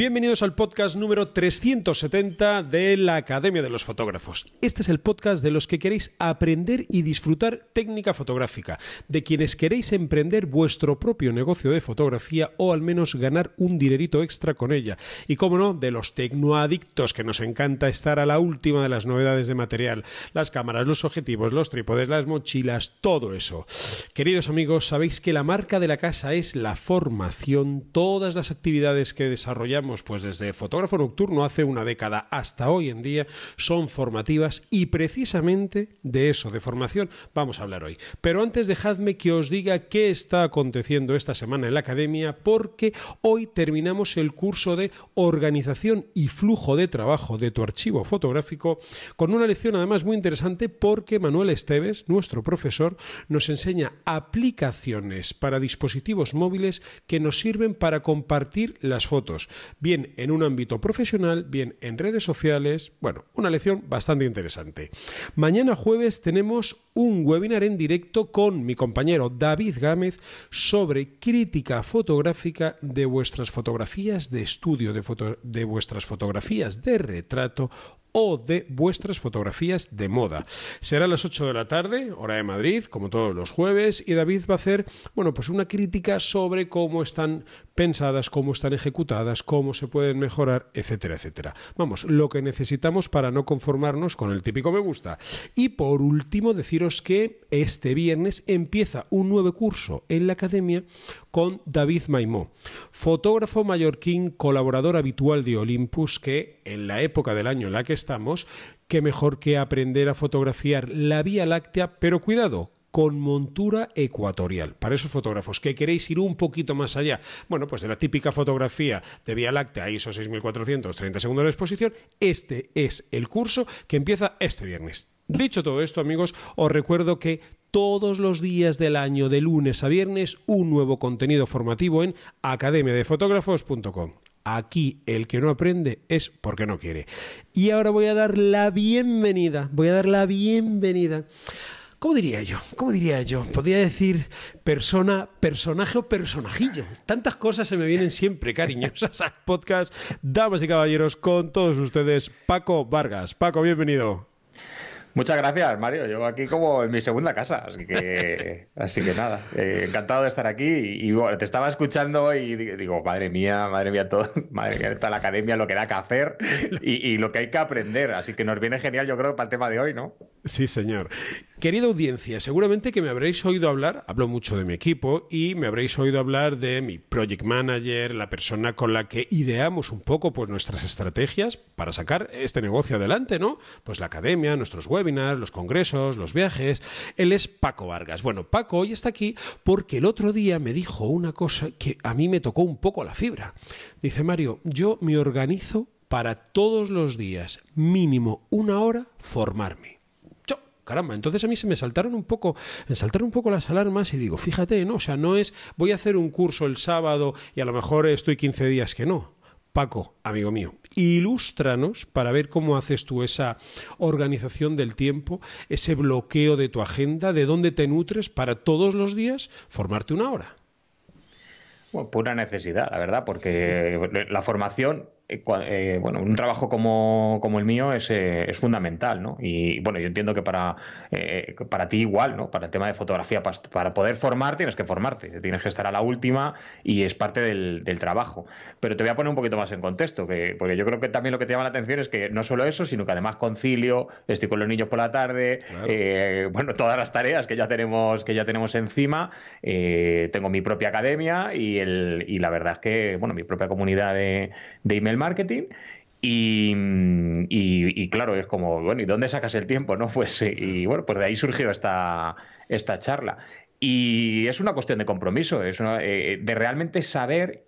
Bienvenidos al podcast número 370 de la Academia de los Fotógrafos. Este es el podcast de los que queréis aprender y disfrutar técnica fotográfica, de quienes queréis emprender vuestro propio negocio de fotografía o al menos ganar un dinerito extra con ella. Y cómo no, de los tecnoadictos que nos encanta estar a la última de las novedades de material, las cámaras, los objetivos, los trípodes, las mochilas, todo eso. Queridos amigos, sabéis que la marca de la casa es la formación, todas las actividades que desarrollamos pues desde fotógrafo nocturno hace una década hasta hoy en día son formativas y precisamente de eso, de formación, vamos a hablar hoy. Pero antes dejadme que os diga qué está aconteciendo esta semana en la academia porque hoy terminamos el curso de organización y flujo de trabajo de tu archivo fotográfico con una lección además muy interesante porque Manuel Esteves, nuestro profesor, nos enseña aplicaciones para dispositivos móviles que nos sirven para compartir las fotos bien en un ámbito profesional, bien en redes sociales. Bueno, una lección bastante interesante. Mañana jueves tenemos un webinar en directo con mi compañero David Gámez sobre crítica fotográfica de vuestras fotografías de estudio, de, vuestras fotografías de retrato o de vuestras fotografías de moda. Será a las 8 de la tarde, hora de Madrid, como todos los jueves, y David va a hacer, bueno, pues una crítica sobre cómo están pensadas, cómo están ejecutadas, cómo se pueden mejorar, etcétera, etcétera. Vamos, lo que necesitamos para no conformarnos con el típico me gusta. Y por último, deciros que este viernes empieza un nuevo curso en la academia con David Maimó, fotógrafo mallorquín, colaborador habitual de Olympus, que en la época del año en la que estamos, qué mejor que aprender a fotografiar la Vía Láctea, pero cuidado, con montura ecuatorial. Para esos fotógrafos que queréis ir un poquito más allá, bueno, pues de la típica fotografía de Vía Láctea, ISO 6430, 30 segundos de exposición, este es el curso que empieza este viernes. Dicho todo esto, amigos, os recuerdo que todos los días del año, de lunes a viernes, un nuevo contenido formativo en academiadefotógrafos.com. Aquí el que no aprende es porque no quiere. Y ahora voy a dar la bienvenida, voy a dar la bienvenida. ¿Cómo diría yo? ¿Cómo diría yo? Podría decir persona, personaje o personajillo. Tantas cosas se me vienen siempre cariñosas al podcast. Damas y caballeros, con todos ustedes, Paco Vargas. Paco, bienvenido. Muchas gracias, Mario. Yo aquí como en mi segunda casa, así que, así que nada, eh, encantado de estar aquí. Y, bueno, te estaba escuchando y digo, madre mía, madre mía, todo, madre mía, está la academia, lo que da que hacer y, y, lo que hay que aprender. Así que nos viene genial, yo creo, para el tema de hoy, ¿no? Sí, señor. Querida audiencia, seguramente que me habréis oído hablar, hablo mucho de mi equipo, y me habréis oído hablar de mi project manager, la persona con la que ideamos un poco pues, nuestras estrategias para sacar este negocio adelante, ¿no? Pues la academia, nuestros webinars, los congresos, los viajes. Él es Paco Vargas. Bueno, Paco hoy está aquí porque el otro día me dijo una cosa que a mí me tocó un poco la fibra. Dice Mario, yo me organizo para todos los días, mínimo una hora, formarme caramba, entonces a mí se me saltaron un poco, me saltaron un poco las alarmas y digo, fíjate, no, o sea, no es voy a hacer un curso el sábado y a lo mejor estoy 15 días que no. Paco, amigo mío, ilústranos para ver cómo haces tú esa organización del tiempo, ese bloqueo de tu agenda, de dónde te nutres para todos los días formarte una hora. Bueno, pura necesidad, la verdad, porque la formación eh, eh, bueno, un trabajo como, el mío eh, es, fundamental, ¿no? Y bueno, yo entiendo que para, para ti igual, ¿no? Para el tema de fotografía, para, poder formar tienes que formarte, tienes que estar a la última y es parte del, trabajo. Pero te voy a poner un poquito más en contexto, que, porque yo creo que también lo que te llama la atención es que no solo eso, sino que además concilio, estoy con los niños por la tarde, bueno, todas las tareas que ya tenemos, que ya tenemos encima, tengo mi propia academia y, el, y la verdad es que, bueno, mi propia comunidad de, de email marketing mm, y, claro, es como, bueno, ¿y dónde sacas el tiempo? No, pues, eh, y, bueno, pues de ahí surgió esta, esta charla. Y es una cuestión de compromiso, es una, eh, eh, de realmente saber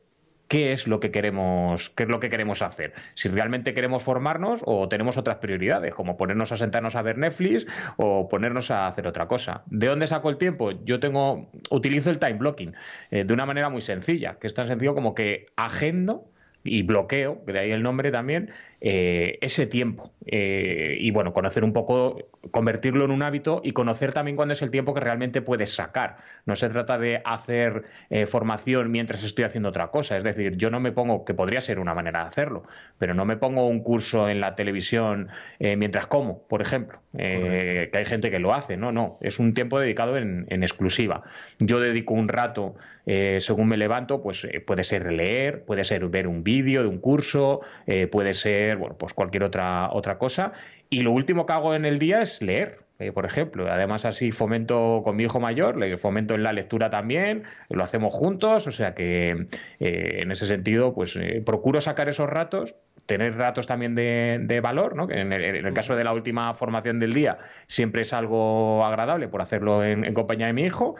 qué es lo que queremos, qué es lo que queremos hacer. Si realmente queremos formarnos o tenemos otras prioridades, como ponernos a sentarnos a ver Netflix o ponernos a hacer otra cosa. ¿De dónde saco el tiempo? Yo tengo, utilizo el time blocking de una manera muy sencilla, que es tan sencillo como que agendo y bloqueo, que de ahí el nombre también, eh, ese tiempo. Eh, y bueno, conocer un poco, convertirlo en un hábito y conocer también cuándo es el tiempo que realmente puedes sacar. No se trata de hacer eh, formación mientras estoy haciendo otra cosa. Es decir, yo no me pongo, que podría ser una manera de hacerlo, pero no me pongo un curso en la televisión mientras como, por ejemplo, que hay gente que lo hace. No, no, es un tiempo dedicado en exclusiva. Yo dedico un rato, según me levanto, pues puede ser leer, puede ser ver un vídeo de un curso, puede ser bueno, pues cualquier otra, otra cosa. Y lo último que hago en el día es leer, eh, por ejemplo. Además, así fomento con mi hijo mayor, le fomento en la lectura también, lo hacemos juntos, o sea que eh, en ese sentido, pues eh, procuro sacar esos ratos tener datos también de, valor, ¿no? En el, caso de la última formación del día siempre es algo agradable por hacerlo en, compañía de mi hijo,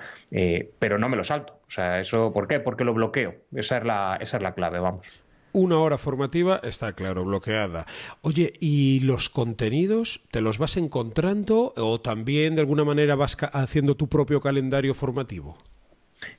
pero no me lo salto. O sea, eso, ¿por qué? Porque lo bloqueo. Esa es la, esa es la clave, vamos una hora formativa está claro, bloqueada. Oye, ¿y los contenidos te los vas encontrando o también de alguna manera vas haciendo tu propio calendario formativo?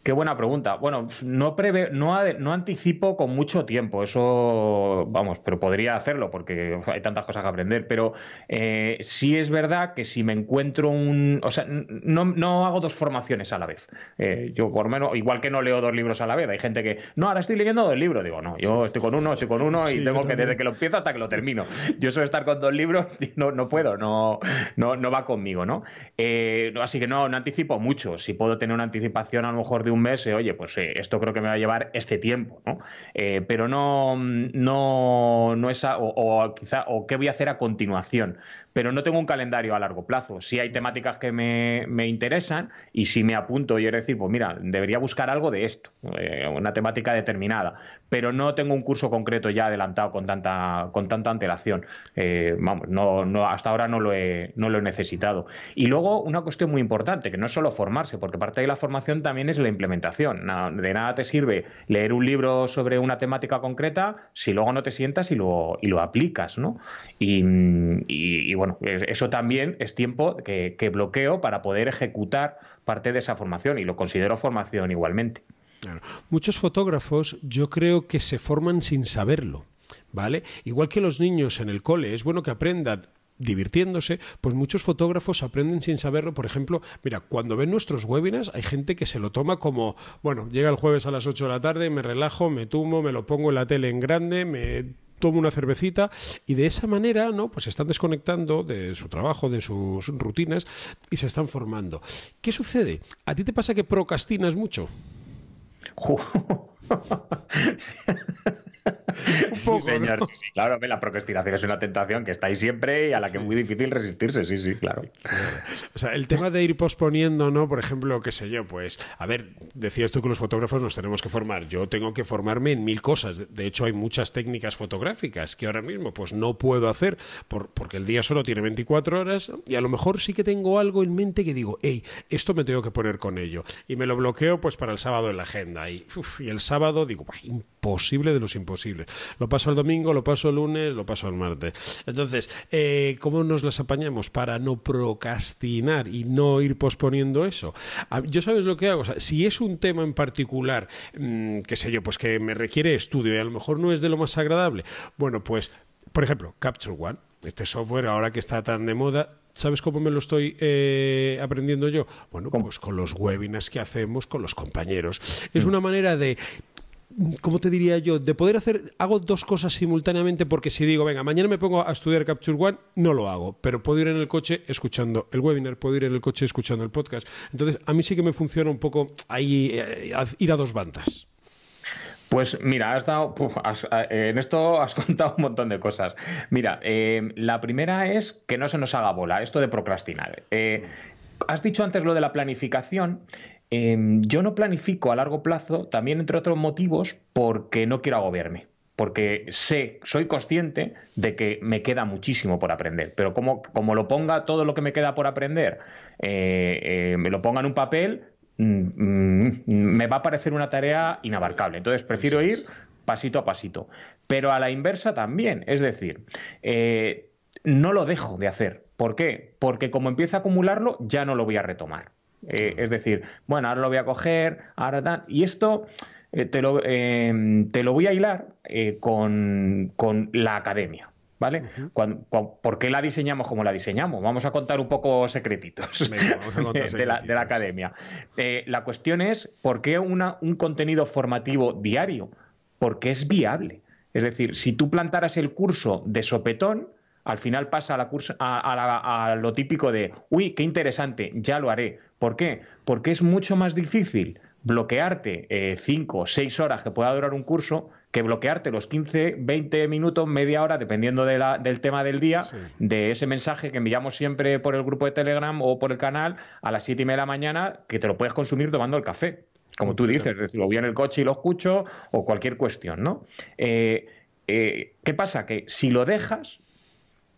Qué buena pregunta. Bueno, no, preve, no, no, anticipo con mucho tiempo, eso vamos, pero podría hacerlo porque hay tantas cosas que aprender, pero eh, sí es verdad que si me encuentro un... O sea, no, hago dos formaciones a la vez. Eh, yo por menos, igual que no leo dos libros a la vez, hay gente que, no, ahora estoy leyendo dos libros, digo, no, yo estoy con uno, estoy con uno y tengo que desde que lo empiezo hasta que lo termino. Yo suelo estar con dos libros no, no puedo, no, no, no va conmigo, ¿no? Eh, así que no, no anticipo mucho, si puedo tener una anticipación a lo mejor de un mes, eh, oye, pues eh, esto creo que me va a llevar este tiempo, ¿no? Eh, pero no, mm, no, no o, quizá, o qué voy a hacer a continuación pero no tengo un calendario a largo plazo. Si hay temáticas que me, interesan y si me apunto y decir, pues mira, debería buscar algo de esto, eh, una temática determinada, pero no tengo un curso concreto ya adelantado con tanta, con tanta antelación. Eh, vamos, no, no, hasta ahora no lo, he, no lo he necesitado. Y luego una cuestión muy importante, que no es solo formarse, porque parte de la formación también es la implementación. de nada te sirve leer un libro sobre una temática concreta si luego no te sientas y lo, y lo aplicas, ¿no? y bueno, bueno, eso también es tiempo que, bloqueo para poder ejecutar parte de esa formación y lo considero formación igualmente. Muchos fotógrafos yo creo que se forman sin saberlo, ¿vale? Igual que los niños en el cole, es bueno que aprendan divirtiéndose, pues muchos fotógrafos aprenden sin saberlo. Por ejemplo, mira, cuando ven nuestros webinars hay gente que se lo toma como, bueno, llega el jueves a las 8 de la tarde, me relajo, me tumo, me lo pongo en la tele en grande, me toma una cervecita y de esa manera, ¿no? Pues se están desconectando de su trabajo, de sus rutinas y se están formando. ¿Qué sucede? ¿A ti te pasa que procrastinas mucho? sí, señor. Sí, sí, claro, la procrastinación es una tentación que está ahí siempre y a la que es muy difícil resistirse, sí, sí, claro. O sea, el tema de ir posponiendo, ¿no? Por ejemplo, qué sé yo, pues, a ver, decías tú que los fotógrafos nos tenemos que formar. Yo tengo que formarme en mil cosas. De hecho, hay muchas técnicas fotográficas que ahora mismo, pues, no puedo hacer porque el día solo tiene 24 horas y a lo mejor sí que tengo algo en mente que digo, hey, esto me tengo que poner con ello. Y me lo bloqueo, pues, para el sábado en la agenda. Y, y el sábado digo, imposible de los imposibles lo paso el domingo, lo paso el lunes, lo paso el martes. Entonces, eh, ¿cómo nos las apañamos para no procrastinar y no ir posponiendo eso? Ah, yo sabes lo que hago. si es un tema en particular, mm, qué sé yo, pues que me requiere estudio y a lo mejor no es de lo más agradable, bueno, pues, por ejemplo, Capture One. Este software ahora que está tan de moda, ¿Sabes cómo me lo estoy eh, aprendiendo yo? Bueno, pues con los webinars que hacemos con los compañeros. Es mm. una manera de ¿cómo te diría yo? De poder hacer, hago dos cosas simultáneamente porque si digo, venga, mañana me pongo a estudiar Capture One, no lo hago, pero puedo ir en el coche escuchando el webinar, puedo ir en el coche escuchando el podcast. Entonces, a mí sí que me funciona un poco ahí eh, ir a dos bandas. Pues mira, has dado, eh, en esto has contado un montón de cosas. Mira, eh, la primera es que no se nos haga bola, esto de procrastinar. has dicho antes lo de la planificación. Em, yo no planifico a largo plazo, también entre otros motivos, porque no quiero agobiarme porque sé, soy consciente de que me queda muchísimo por aprender, pero como, como lo ponga todo lo que me queda por aprender, eh, eh, me lo ponga en un papel, mm, mm, me va a parecer una tarea inabarcable. Entonces prefiero ir pasito a pasito, pero a la inversa también, es decir, eh, no lo dejo de hacer. ¿Por qué? Porque como empiezo a acumularlo, ya no lo voy a retomar. Eh, es decir, bueno, ahora lo voy a coger, ahora tal. Y esto eh, eh, te, lo, voy a hilar con, la academia. ¿vale? ¿Por qué la diseñamos como la diseñamos? Vamos a contar un poco secretitos, De, la, academia. la cuestión es, ¿por qué una, un contenido formativo diario? Porque es viable. Es decir, si tú plantaras el curso de sopetón, al final pasa a, la a, lo típico de, uy, qué interesante, ya lo haré. ¿Por qué? Porque es mucho más difícil bloquearte eh, cinco o seis horas que pueda durar un curso que bloquearte los 15, 20 minutos, media hora, dependiendo del tema del día, de ese mensaje que enviamos siempre por el grupo de Telegram o por el canal a las 7 y media de la mañana, que te lo puedes consumir tomando el café, como tú dices, es lo voy en el coche y lo escucho o cualquier cuestión, ¿no? Eh, eh, ¿Qué pasa? Que si lo dejas,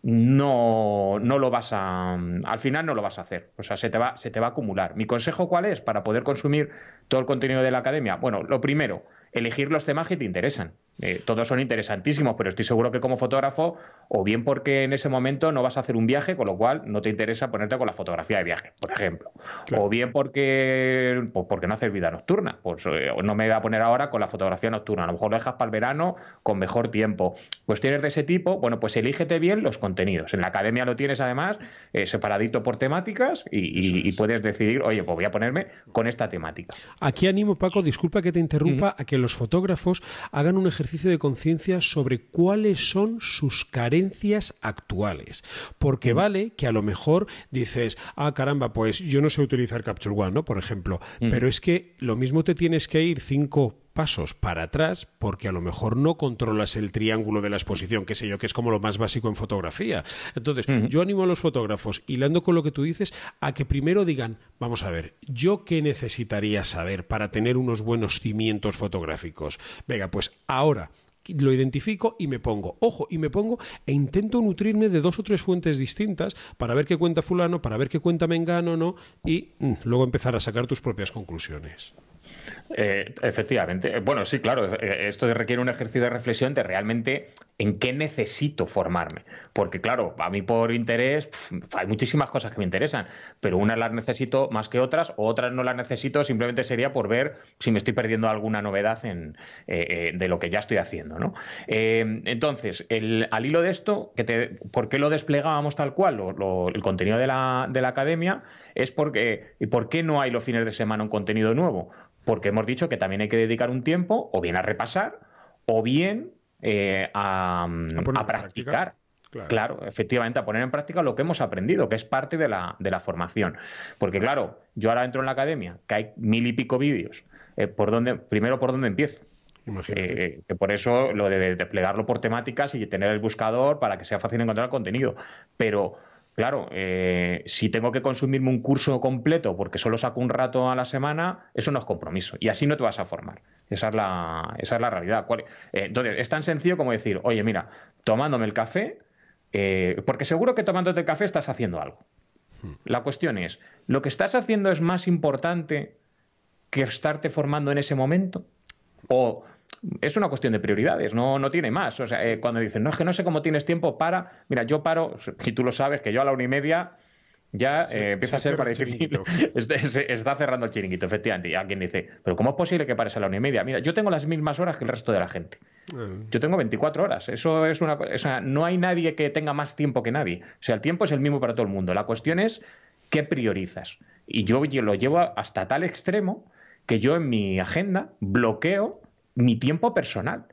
no, no lo vas a. Al final no lo vas a hacer. O sea, se te, va, se te va a acumular. ¿Mi consejo cuál es para poder consumir todo el contenido de la academia? Bueno, lo primero, elegir los temas que te interesan. Eh, todos son interesantísimos, pero estoy seguro que como fotógrafo, o bien porque en ese momento no vas a hacer un viaje, con lo cual no te interesa ponerte con la fotografía de viaje, por ejemplo. O bien porque, pues, porque no haces vida nocturna. Pues eh, no me voy a poner ahora con la fotografía nocturna. A lo mejor lo dejas para el verano con mejor tiempo. Cuestiones de ese tipo, bueno, pues elígete bien los contenidos. En la academia lo tienes además eh, separadito por temáticas y, puedes decidir, oye, pues voy a ponerme con esta temática. Aquí animo, Paco, disculpa que te interrumpa, que los fotógrafos hagan un ejercicio de conciencia sobre cuáles son sus carencias actuales. Porque mm. vale que a lo mejor dices, ah, caramba, pues yo no sé utilizar Capture One, ¿no? Por ejemplo. Mm. Pero es que lo mismo te tienes que ir cinco pasos para atrás porque a lo mejor no controlas el triángulo de la exposición, que sé yo, que es como lo más básico en fotografía. Entonces, yo animo a los fotógrafos, hilando con lo que tú dices, a que primero digan, vamos a ver, ¿yo qué necesitaría saber para tener unos buenos cimientos fotográficos? Venga, pues ahora lo identifico y me pongo. Ojo, y me pongo e intento nutrirme de dos o tres fuentes distintas para ver qué cuenta fulano, para ver qué cuenta mengano, ¿no? Y mm, luego empezar a sacar tus propias conclusiones. Eh, efectivamente. Bueno, sí, claro, eh, esto requiere un ejercicio de reflexión de realmente en qué necesito formarme. Porque, claro, a mí por interés hay muchísimas cosas que me interesan, pero unas las necesito más que otras, otras no las necesito, simplemente sería por ver si me estoy perdiendo alguna novedad en, eh, de lo que ya estoy haciendo. ¿no? entonces, el, al hilo de esto, que te, ¿por qué lo desplegábamos tal cual? lo, el contenido de la, de la academia es porque, ¿y por qué no hay los fines de semana un contenido nuevo? porque hemos dicho que también hay que dedicar un tiempo o bien a repasar o bien eh, a, mm, practicar. Claro. efectivamente, a poner en práctica lo que hemos aprendido, que es parte de la, de la formación. Porque claro, yo ahora entro en la academia, que hay mil y pico vídeos. Eh, por donde, primero, ¿por dónde empiezo? Eh, por eso lo de desplegarlo por temáticas y tener el buscador para que sea fácil encontrar el contenido. Pero Claro, eh, si tengo que consumirme un curso completo porque solo saco un rato a la semana, eso no es compromiso. Y así no te vas a formar. Esa es la, esa es la realidad. Eh, entonces, es tan sencillo como decir, oye, mira, tomándome el café, eh, porque seguro que tomándote el café estás haciendo algo. Hmm. La cuestión es, ¿lo que estás haciendo es más importante que estarte formando en ese momento? ¿O es una cuestión de prioridades, no, tiene más. O sea, eh, cuando dicen, no, es que no sé cómo tienes tiempo para. Mira, yo paro, y tú lo sabes, que yo a la una y media ya eh, empieza a ser para difícil. Está, cerrando el chiringuito, efectivamente. Y alguien dice, pero ¿cómo es posible que pares a la una y media? Mira, yo tengo las mismas horas que el resto de la gente. Ah. Yo tengo 24 horas. Eso es una o sea, no hay nadie que tenga más tiempo que nadie. O sea, el tiempo es el mismo para todo el mundo. La cuestión es qué priorizas. Y yo lo llevo hasta tal extremo que yo en mi agenda bloqueo mi tiempo personal.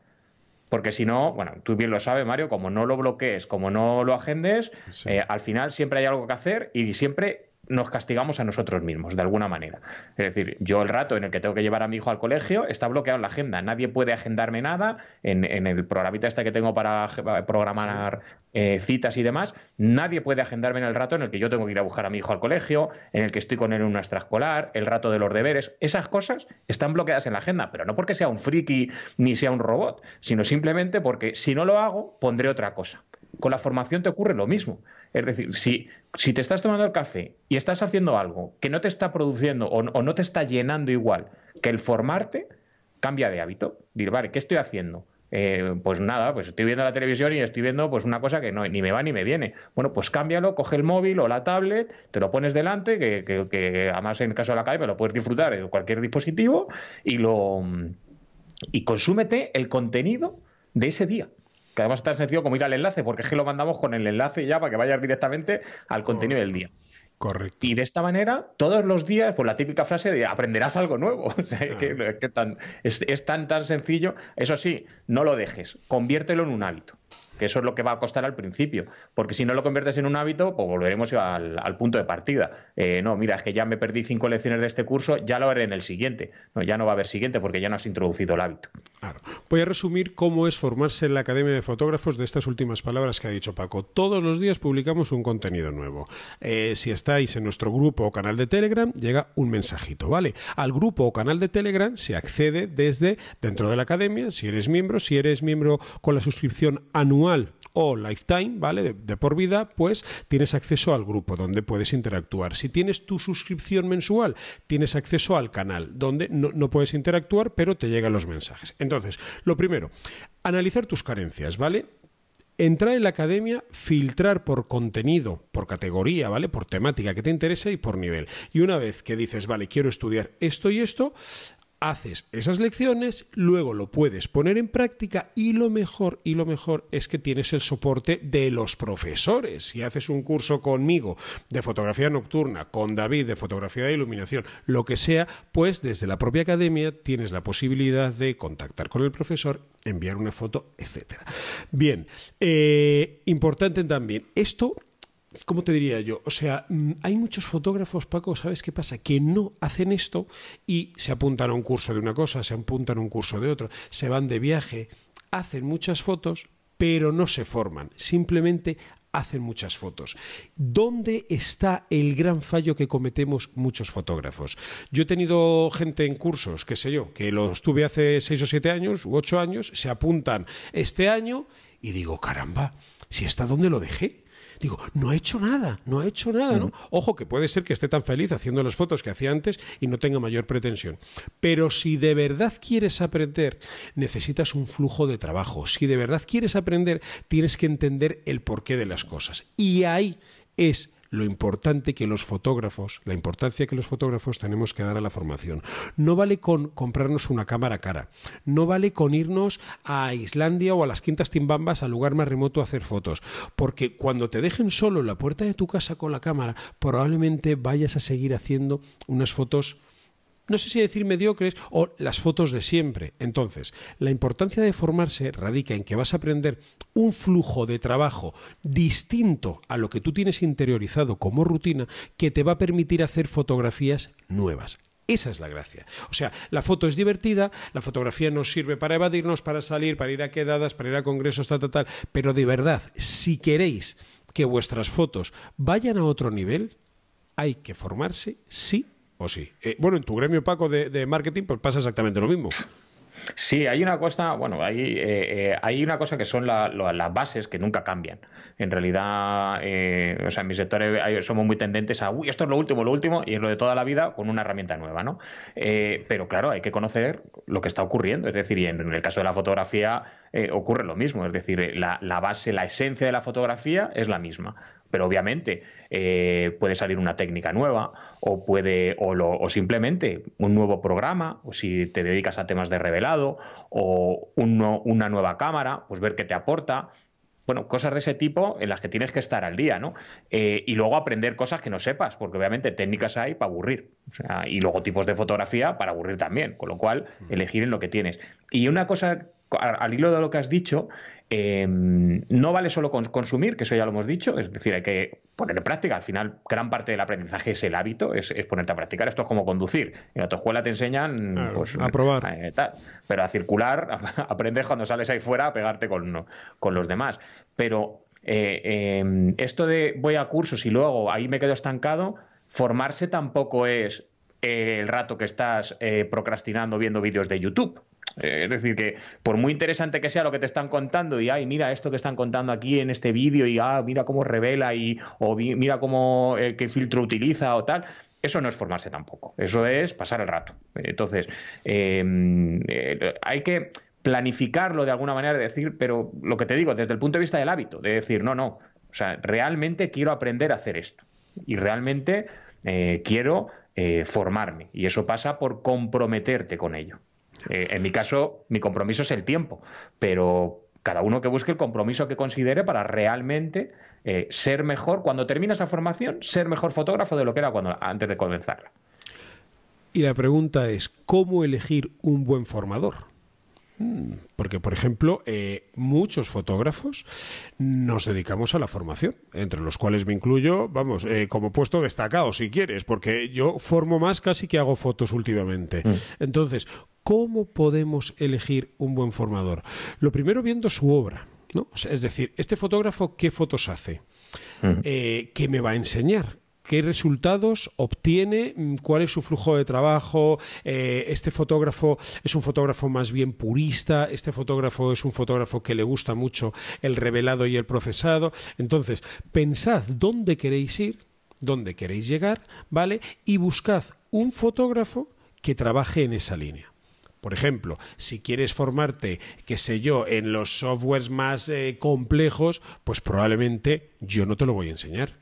Porque si no, bueno, tú bien lo sabes, Mario, como no lo bloquees, como no lo agendes, eh, al final siempre hay algo que hacer y siempre nos castigamos a nosotros mismos, de alguna manera. Es decir, yo el rato en el que tengo que llevar a mi hijo al colegio está bloqueado en la agenda. Nadie puede agendarme nada. En, el programita este que tengo para programar eh, citas y demás, nadie puede agendarme en el rato en el que yo tengo que ir a buscar a mi hijo al colegio, en el que estoy con él en una extraescolar, el rato de los deberes. Esas cosas están bloqueadas en la agenda, pero no porque sea un friki ni sea un robot, sino simplemente porque si no lo hago, pondré otra cosa. Con la formación te ocurre lo mismo. Es decir, si, si te estás tomando el café y estás haciendo algo que no te está produciendo o, no te está llenando igual que el formarte, cambia de hábito. Dir, vale, ¿qué estoy haciendo? Eh, pues nada, pues estoy viendo la televisión y estoy viendo pues una cosa que no, ni me va ni me viene. Bueno, pues cámbialo, coge el móvil o la tablet, te lo pones delante, que, además en el caso de la calle me lo puedes disfrutar en cualquier dispositivo y lo y consúmete el contenido de ese día que además es tan sencillo como ir al enlace, porque es que lo mandamos con el enlace ya para que vayas directamente al contenido del día. Correcto. Y de esta manera, todos los días, pues la típica frase de aprenderás algo nuevo. tan, es, es, tan, tan sencillo. Eso sí, no lo dejes, conviértelo en un hábito que eso es lo que va a costar al principio, porque si no lo conviertes en un hábito, pues volveremos al, punto de partida. Eh, no, mira, es que ya me perdí cinco lecciones de este curso, ya lo haré en el siguiente. No, ya no va a haber siguiente porque ya no has introducido el hábito. Claro. Voy a resumir cómo es formarse en la Academia de Fotógrafos de estas últimas palabras que ha dicho Paco. Todos los días publicamos un contenido nuevo. Eh, si estáis en nuestro grupo o canal de Telegram, llega un mensajito, ¿vale? Al grupo o canal de Telegram se accede desde dentro de la Academia, si eres miembro, si eres miembro con la suscripción a anual o lifetime, ¿vale? De, por vida, pues tienes acceso al grupo donde puedes interactuar. Si tienes tu suscripción mensual, tienes acceso al canal donde no, no, puedes interactuar, pero te llegan los mensajes. Entonces, lo primero, analizar tus carencias, ¿vale? Entrar en la academia, filtrar por contenido, por categoría, ¿vale? Por temática que te interese y por nivel. Y una vez que dices, vale, quiero estudiar esto y esto, haces esas lecciones, luego lo puedes poner en práctica y lo mejor, y lo mejor es que tienes el soporte de los profesores. Si haces un curso conmigo de fotografía nocturna, con David de fotografía de iluminación, lo que sea, pues desde la propia academia tienes la posibilidad de contactar con el profesor, enviar una foto, etcétera. Bien, eh, importante también, esto ¿cómo te diría yo? O sea, mm, hay muchos fotógrafos, Paco, ¿sabes qué pasa? Que no hacen esto y se apuntan a un curso de una cosa, se apuntan a un curso de otro, se van de viaje, hacen muchas fotos, pero no se forman, simplemente hacen muchas fotos. ¿Dónde está el gran fallo que cometemos muchos fotógrafos? Yo he tenido gente en cursos, qué sé yo, que los tuve hace seis o siete años u ocho años, se apuntan este año y digo, caramba, si está donde lo dejé digo, no ha hecho nada, no ha hecho nada, ¿no? Ojo, que puede ser que esté tan feliz haciendo las fotos que hacía antes y no tenga mayor pretensión. Pero si de verdad quieres aprender, necesitas un flujo de trabajo. Si de verdad quieres aprender, tienes que entender el porqué de las cosas. Y ahí es lo importante que los fotógrafos, la importancia que los fotógrafos tenemos que dar a la formación. No vale con comprarnos una cámara cara, no vale con irnos a Islandia o a las Quintas Timbambas, al lugar más remoto, a hacer fotos, porque cuando te dejen solo en la puerta de tu casa con la cámara, probablemente vayas a seguir haciendo unas fotos no sé si decir mediocres o las fotos de siempre. Entonces, la importancia de formarse radica en que vas a aprender un flujo de trabajo distinto a lo que tú tienes interiorizado como rutina que te va a permitir hacer fotografías nuevas. Esa es la gracia. O sea, la foto es divertida, la fotografía nos sirve para evadirnos, para salir, para ir a quedadas, para ir a congresos, tal, tal, tal. Pero de verdad, si queréis que vuestras fotos vayan a otro nivel, hay que formarse sí o sí. Eh, bueno, en tu gremio, Paco, de, marketing, pues pasa exactamente lo mismo. Sí, hay una cosa, bueno, hay, eh, eh, hay una cosa que son las bases que nunca cambian. En realidad, o sea, en mis sectores somos muy tendentes a, uy, esto es lo último, lo último, y es lo de toda la vida con una herramienta nueva, ¿no? pero claro, hay que conocer lo que está ocurriendo, es decir, y en, el caso de la fotografía ocurre lo mismo, es decir, la, la, base, la esencia de la fotografía es la misma pero obviamente eh, puede salir una técnica nueva o puede o, simplemente un nuevo programa o si te dedicas a temas de revelado o una nueva cámara pues ver qué te aporta bueno, cosas de ese tipo en las que tienes que estar al día, ¿no? Eh, y luego aprender cosas que no sepas, porque obviamente técnicas hay para aburrir, y luego tipos de fotografía para aburrir también, con lo cual elegir en lo que tienes. Y una cosa al hilo de lo que has dicho, em, no vale solo consumir, que eso ya lo hemos dicho, es decir, hay que poner en práctica. Al final, gran parte del aprendizaje es el hábito, es, ponerte a practicar. Esto es como conducir. En la autoescuela te enseñan pues, a, pues, probar. Eh, pero a circular aprendes cuando sales ahí fuera a pegarte con, los demás. Pero eh, em, esto de voy a cursos y luego ahí me quedo estancado, formarse tampoco es el rato que estás eh, procrastinando viendo vídeos de YouTube. Eh, es decir, que por muy interesante que sea lo que te están contando, y ay, mira esto que están contando aquí en este vídeo, y ah, mira cómo revela, y o mira cómo eh, qué filtro utiliza o tal. Eso no es formarse tampoco, eso es pasar el rato. Entonces, em, eh, hay que planificarlo de alguna manera, de decir, pero lo que te digo, desde el punto de vista del hábito, de decir, no, no, o sea, realmente quiero aprender a hacer esto y realmente quiero formarme y eso pasa por comprometerte con ello. Eh, en mi caso, mi compromiso es el tiempo, pero cada uno que busque el compromiso que considere para realmente eh, ser mejor, cuando termina esa formación, ser mejor fotógrafo de lo que era cuando, antes de comenzarla. Y la pregunta es, ¿cómo elegir un buen formador? Mm, porque, por ejemplo, eh, muchos fotógrafos nos dedicamos a la formación, entre los cuales me incluyo, vamos, como puesto destacado, si quieres, porque yo formo más casi que hago fotos últimamente. Mm. Entonces, ¿Cómo podemos elegir un buen formador? Lo primero viendo su obra, ¿no? es decir, este fotógrafo, ¿qué fotos hace? Eh, ¿Qué me va a enseñar? qué resultados obtiene, cuál es su flujo de trabajo, eh, este fotógrafo es un fotógrafo más bien purista, este fotógrafo es un fotógrafo que le gusta mucho el revelado y el procesado. Entonces, pensad dónde queréis ir, dónde queréis llegar, ¿vale? Y buscad un fotógrafo que trabaje en esa línea. Por ejemplo, si quieres formarte, qué sé yo, en los softwares más eh, complejos, pues probablemente yo no te lo voy a enseñar.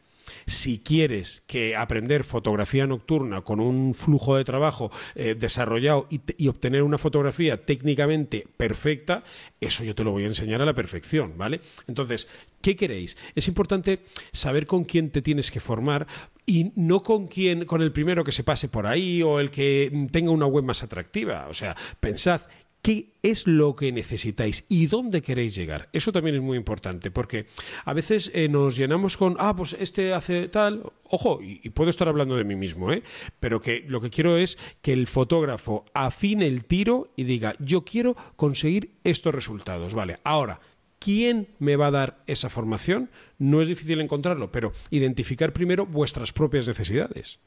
Si quieres que aprender fotografía nocturna con un flujo de trabajo eh, desarrollado y, y, obtener una fotografía técnicamente perfecta, eso yo te lo voy a enseñar a la perfección, ¿vale? Entonces, ¿qué queréis? Es importante saber con quién te tienes que formar y no con quien, con el primero que se pase por ahí o el que tenga una web más atractiva. O sea, pensad qué es lo que necesitáis y dónde queréis llegar. Eso también es muy importante, porque a veces eh, nos llenamos con, ah, pues este hace tal, ojo, y, puedo estar hablando de mí mismo, ¿eh? pero que lo que quiero es que el fotógrafo afine el tiro y diga, yo quiero conseguir estos resultados. Vale, ahora, ¿Quién me va a dar esa formación? No es difícil encontrarlo, pero identificar primero vuestras propias necesidades.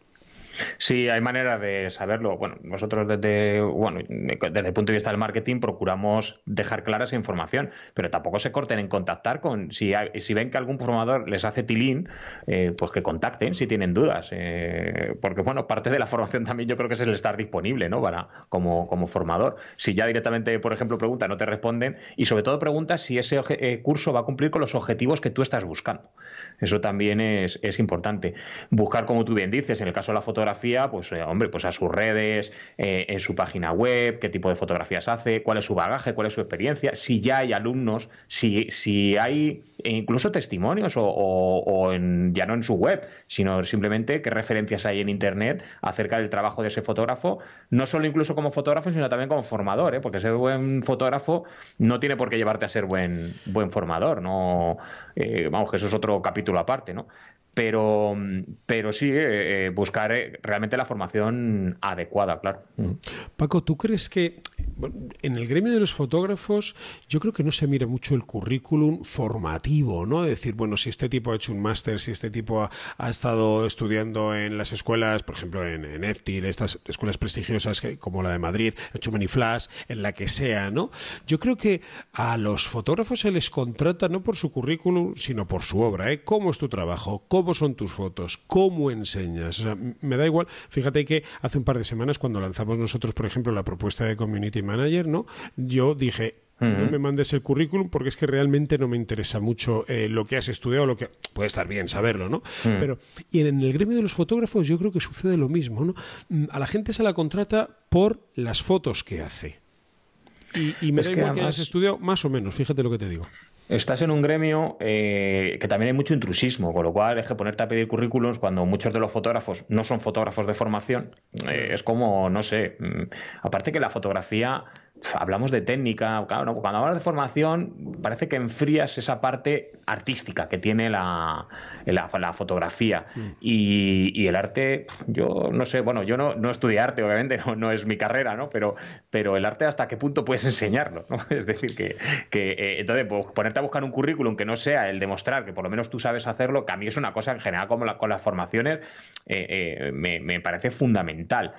Sí, hay manera de saberlo. Bueno, nosotros desde, bueno, desde el punto de vista del marketing procuramos dejar clara esa información, pero tampoco se corten en contactar con, si, si ven que algún formador les hace tilín, eh, pues que contacten si tienen dudas, eh, porque bueno, parte de la formación también yo creo que es el estar disponible, ¿no? Para, como, como formador. Si ya directamente, por ejemplo, pregunta, no te responden, y sobre todo preguntas si ese eh, curso va a cumplir con los objetivos que tú estás buscando. Eso también es, importante. Buscar, como tú bien dices, en el caso de la fotografía, pues eh, hombre, pues a sus redes, eh, en su página web, qué tipo de fotografías hace, cuál es su bagaje, cuál es su experiencia, si ya hay alumnos, si, si hay e incluso testimonios o, en, ya no en su web, sino simplemente qué referencias hay en Internet acerca del trabajo de ese fotógrafo, no solo incluso como fotógrafo, sino también como formador, ¿eh? porque ser buen fotógrafo no tiene por qué llevarte a ser buen, buen formador. No, vamos, que eso es otro capítulo la parte, ¿no? pero, pero sí eh, eh, buscar eh, realmente la formación adecuada, claro. Mm. Paco, ¿tú crees que en el gremio de los fotógrafos yo creo que no se mira mucho el currículum formativo, ¿no? Decir, bueno, si este tipo ha hecho un máster, si este tipo ha, estado estudiando en las escuelas, por ejemplo, en, en EFTIL, estas escuelas prestigiosas que, como la de Madrid, ha hecho Flash en la que sea, ¿no? Yo creo que a los fotógrafos se les contrata no por su currículum, sino por su obra, ¿eh? ¿Cómo es tu trabajo? ¿Cómo cómo son tus fotos, cómo enseñas. O sea, me da igual. Fíjate que hace un par de semanas, cuando lanzamos nosotros, por ejemplo, la propuesta de Community Manager, ¿no? Yo dije, no me mandes el currículum porque es que realmente no me interesa mucho eh, lo que has estudiado, lo que puede estar bien saberlo, ¿no? Mm. Pero y en el gremio de los fotógrafos yo creo que sucede lo mismo, ¿no? Mm, a la gente se la contrata por las fotos que hace. Y, me da igual que, has estudiado más o menos, fíjate lo que te digo. Estás en un gremio eh, que también hay mucho intrusismo, con lo cual es que ponerte a pedir currículums cuando muchos de los fotógrafos no son fotógrafos de formación, eh, es como, no sé, mm, aparte que la fotografía hablamos de técnica, claro, cuando hablas de formación parece que enfrías esa parte artística que tiene la, fotografía mm. y, el arte, yo no sé, bueno, yo no, no estudié arte, obviamente no, es mi carrera, ¿no? Pero, pero el arte hasta qué punto puedes enseñarlo, Es decir, que, eh, entonces pues, ponerte a buscar un currículum que no sea el demostrar que por lo menos tú sabes hacerlo, que a mí es una cosa en general como con las formaciones, eh, eh, me, me parece fundamental.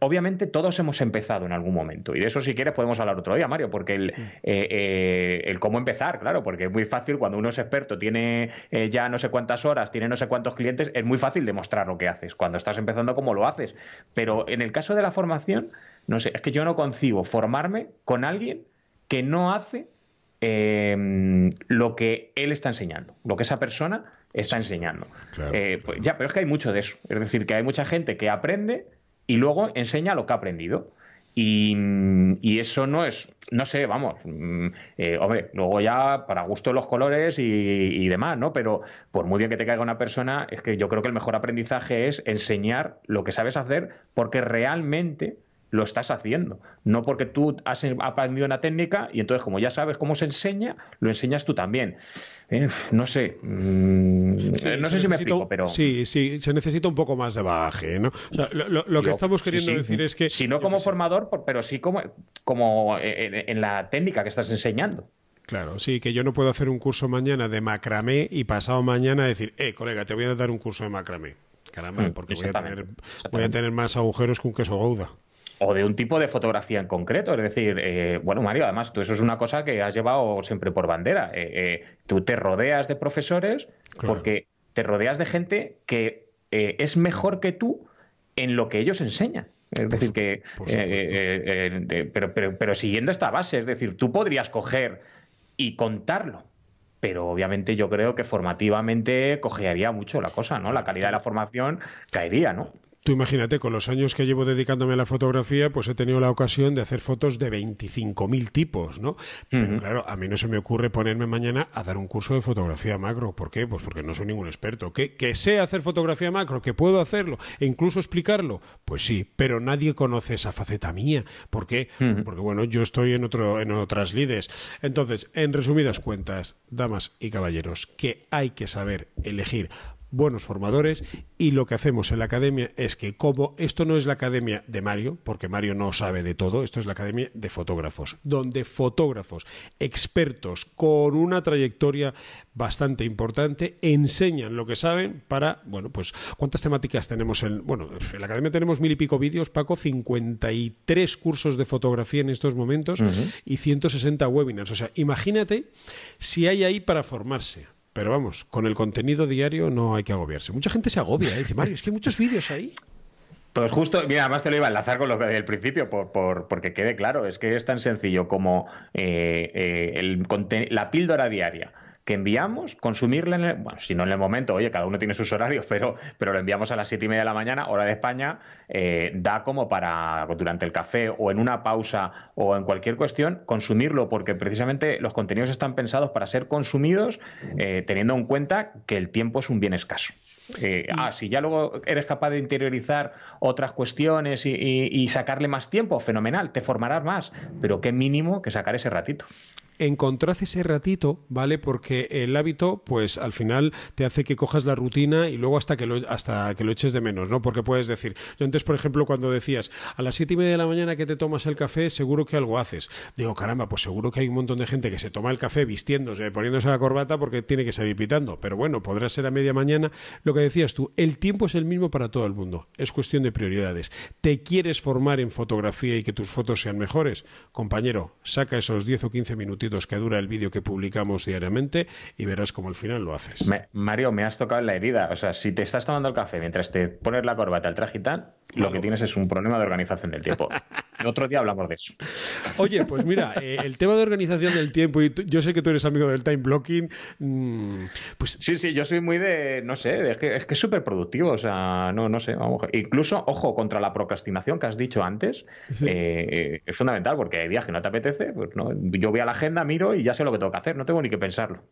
Obviamente todos hemos empezado en algún momento y de eso si quieres pues, podemos hablar otro día, Mario, porque mm. eh, eh, el, cómo empezar, claro, porque es muy fácil cuando uno es experto, tiene eh, ya no sé cuántas horas, tiene no sé cuántos clientes, es muy fácil demostrar lo que haces. Cuando estás empezando, cómo lo haces. Pero en el caso de la formación, no sé, es que yo no concibo formarme con alguien que no hace lo que él está enseñando, lo que esa persona está enseñando. pues, ya, pero es que hay mucho de eso. Es decir, que hay mucha gente que aprende y luego enseña lo que ha aprendido. Y, eso no es, no sé, vamos, mm, eh, hombre, luego ya para gusto los colores y, y, demás, ¿no? Pero por muy bien que te caiga una persona, es que yo creo que el mejor aprendizaje es enseñar lo que sabes hacer porque realmente lo estás haciendo. No porque tú has aprendido una técnica y entonces como ya sabes cómo se enseña, lo enseñas tú también. Eh, no sé, mm, no sé si me explico, pero... Sí, sí, se necesita un poco más de baje, ¿no? lo, que estamos queriendo decir es que... Si no como formador, pero sí como, como en, la técnica que estás enseñando. Claro, sí, que yo no puedo hacer un curso mañana de macramé y pasado mañana decir, eh, colega, te voy a dar un curso de macramé. Caramba, mm, porque voy a, tener, voy a tener más agujeros que un queso gouda o de un tipo de fotografía en concreto. Es decir, eh, bueno, Mario, además, tú eso es una cosa que has llevado siempre por bandera. Eh, eh, tú te rodeas de profesores porque te rodeas de gente que es mejor que tú en lo que ellos enseñan. Es decir, que. Pero, pero siguiendo esta base, es decir, tú podrías coger y contarlo pero obviamente yo creo que formativamente cogería mucho la cosa, ¿no? La calidad de la formación caería, ¿no? Tú imagínate, con los años que llevo dedicándome a la fotografía, pues he tenido la ocasión de hacer fotos de 25.000 tipos, ¿no? Pero claro, a mí no se me ocurre ponerme mañana a dar un curso de fotografía macro. ¿Por qué? Pues porque no soy ningún experto. ¿Que, que sé hacer fotografía macro, que puedo hacerlo e incluso explicarlo? Pues sí, pero nadie conoce esa faceta mía. ¿Por qué? Porque bueno, yo estoy en, otro, en otras lides. Entonces, en resumidas cuentas, damas y caballeros, que hay que saber elegir buenos formadores y lo que hacemos en la academia es que como esto no es la academia de Mario, porque Mario no sabe de todo, esto es la academia de fotógrafos, donde fotógrafos expertos con una trayectoria bastante importante enseñan lo que saben para, bueno, pues cuántas temáticas tenemos en, bueno, en la academia tenemos mil y pico vídeos, Paco, 53 cursos de fotografía en estos momentos y 160 webinars, o sea, imagínate si hay ahí para formarse. Pero vamos, con el contenido diario no hay que agobiarse. Mucha gente se agobia, eh, dice Mario, es que hay muchos vídeos ahí. Pues justo, mira, además te lo iba a enlazar con lo que del principio, por, por, porque quede claro, es que es tan sencillo como eh, eh, la píldora diaria que enviamos, consumirlo, bueno, si no en el momento, oye, cada uno tiene sus horarios, pero, pero lo enviamos a las siete y media de la mañana, hora de España, eh, da como para durante el café o en una pausa o en cualquier cuestión, consumirlo, porque precisamente los contenidos están pensados para ser consumidos eh, teniendo en cuenta que el tiempo es un bien escaso. Eh, ah, si ya luego eres capaz de interiorizar otras cuestiones y, sacarle más tiempo, fenomenal, te formarás más, pero qué mínimo que sacar ese ratito. Encontrás ese ratito, ¿vale? Porque el hábito, pues al final te hace que cojas la rutina y luego hasta que lo, hasta que lo eches de menos, ¿no? Porque puedes decir, yo antes, por ejemplo, cuando decías, a las siete y media de la mañana que te tomas el café, seguro que algo haces. Digo, caramba, pues seguro que hay un montón de gente que se toma el café vistiéndose, poniéndose la corbata porque tiene que salir pitando. Pero bueno, podrá ser a media mañana lo que decías tú, el tiempo es el mismo para todo el mundo, es cuestión de prioridades. ¿Te quieres formar en fotografía y que tus fotos sean mejores? Compañero, saca esos 10 o 15 minutitos que dura el vídeo que publicamos diariamente y verás cómo al final lo haces. Mario, me has tocado la herida. O sea, si te estás tomando el café mientras te pones la corbata, al traje y tal, lo que tienes es un problema de organización del tiempo. Otro día hablamos de eso. Oye, pues mira, eh, el tema de organización del tiempo, y yo sé que tú eres amigo del time blocking, mm, pues... Sí, sí, yo soy muy de, no sé, es que es súper productivo, o sea, no, sé, incluso, ojo, contra la procrastinación que has dicho antes, eh, es fundamental, porque hay días que no te apetece, pues no, yo voy a la agenda, miro y ya sé lo que tengo que hacer, no tengo ni que pensarlo.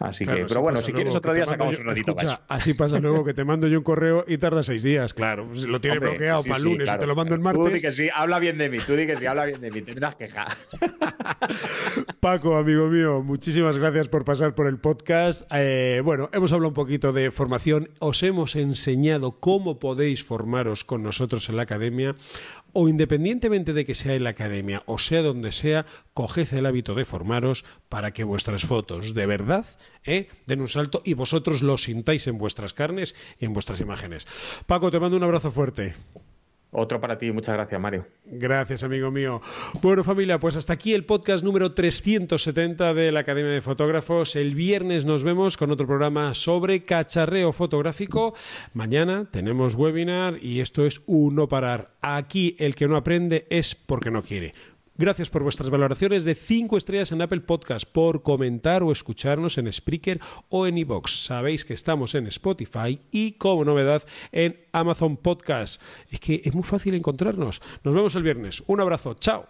Así que, pero bueno, si quieres otro día sacamos un ratito escucha, Así pasa luego que te mando yo un correo y tarda seis días, claro. Pues lo tiene bloqueado para el lunes, te lo mando el martes. Tú di que sí, habla bien de mí, tú di que sí, habla bien de mí, tendrás queja. Paco, amigo mío, muchísimas gracias por pasar por el podcast. Eh, bueno, hemos hablado un poquito de formación, os hemos enseñado cómo podéis formaros con nosotros en la academia, o independientemente de que sea en la academia o sea donde sea, coged el hábito de formaros para que vuestras fotos de verdad eh, den un salto y vosotros lo sintáis en vuestras carnes y en vuestras imágenes. Paco, te mando un abrazo fuerte. Otro para ti, muchas gracias, Mario. Gracias, amigo mío. Bueno, familia, pues hasta aquí el podcast número 370 de la Academia de Fotógrafos. El viernes nos vemos con otro programa sobre cacharreo fotográfico. Mañana tenemos webinar y esto es uno parar. Aquí el que no aprende es porque no quiere. Gracias por vuestras valoraciones de 5 estrellas en Apple Podcast, por comentar o escucharnos en Spreaker o en iBox. Sabéis que estamos en Spotify y, como novedad, en Amazon Podcast. Es que es muy fácil encontrarnos. Nos vemos el viernes. Un abrazo. Chao.